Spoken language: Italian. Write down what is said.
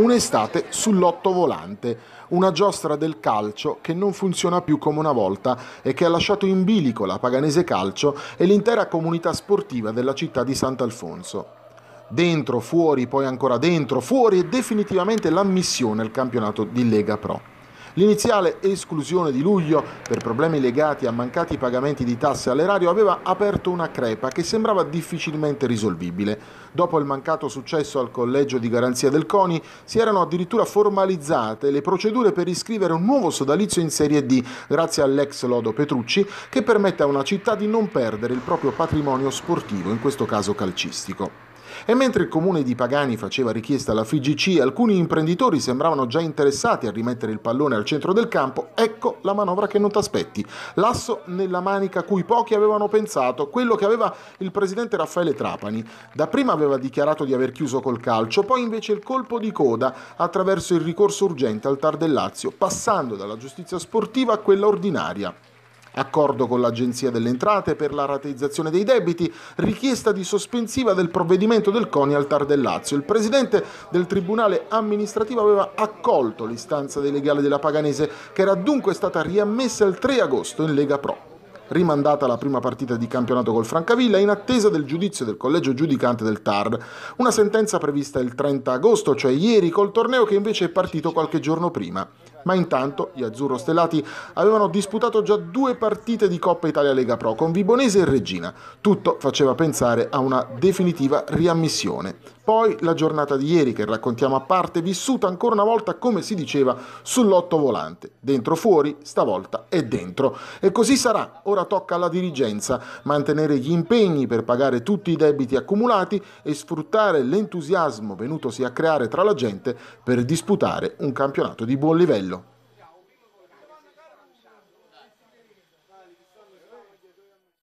Un'estate sull'otto volante, una giostra del calcio che non funziona più come una volta e che ha lasciato in bilico la Paganese Calcio e l'intera comunità sportiva della città di Sant'Alfonso. Dentro, fuori, poi ancora dentro, fuori e definitivamente l'ammissione al campionato di Lega Pro. L'iniziale esclusione di luglio per problemi legati a mancati pagamenti di tasse all'erario aveva aperto una crepa che sembrava difficilmente risolvibile. Dopo il mancato successo al collegio di garanzia del CONI si erano addirittura formalizzate le procedure per iscrivere un nuovo sodalizio in Serie D grazie all'ex Lodo Petrucci che permette a una città di non perdere il proprio patrimonio sportivo, in questo caso calcistico. E mentre il comune di Pagani faceva richiesta alla FIGC, alcuni imprenditori sembravano già interessati a rimettere il pallone al centro del campo, ecco la manovra che non ti aspetti. L'asso nella manica cui pochi avevano pensato, quello che aveva il presidente Raffaele Trapani. Da prima aveva dichiarato di aver chiuso col calcio, poi invece il colpo di coda attraverso il ricorso urgente al TAR del Lazio, passando dalla giustizia sportiva a quella ordinaria. Accordo con l'Agenzia delle Entrate per la rateizzazione dei debiti, richiesta di sospensiva del provvedimento del CONI al Tar del Lazio. Il presidente del Tribunale amministrativo aveva accolto l'istanza dei legali della Paganese, che era dunque stata riammessa il 3 agosto in Lega Pro rimandata la prima partita di campionato col Francavilla in attesa del giudizio del collegio giudicante del TAR. Una sentenza prevista il 30 agosto, cioè ieri, col torneo che invece è partito qualche giorno prima. Ma intanto gli azzurro stellati avevano disputato già due partite di Coppa Italia Lega Pro con Vibonese e Regina. Tutto faceva pensare a una definitiva riammissione. Poi la giornata di ieri che raccontiamo a parte, vissuta ancora una volta come si diceva sull'otto volante. Dentro fuori, stavolta è dentro. E così sarà. Ora ora tocca alla dirigenza mantenere gli impegni per pagare tutti i debiti accumulati e sfruttare l'entusiasmo venutosi a creare tra la gente per disputare un campionato di buon livello.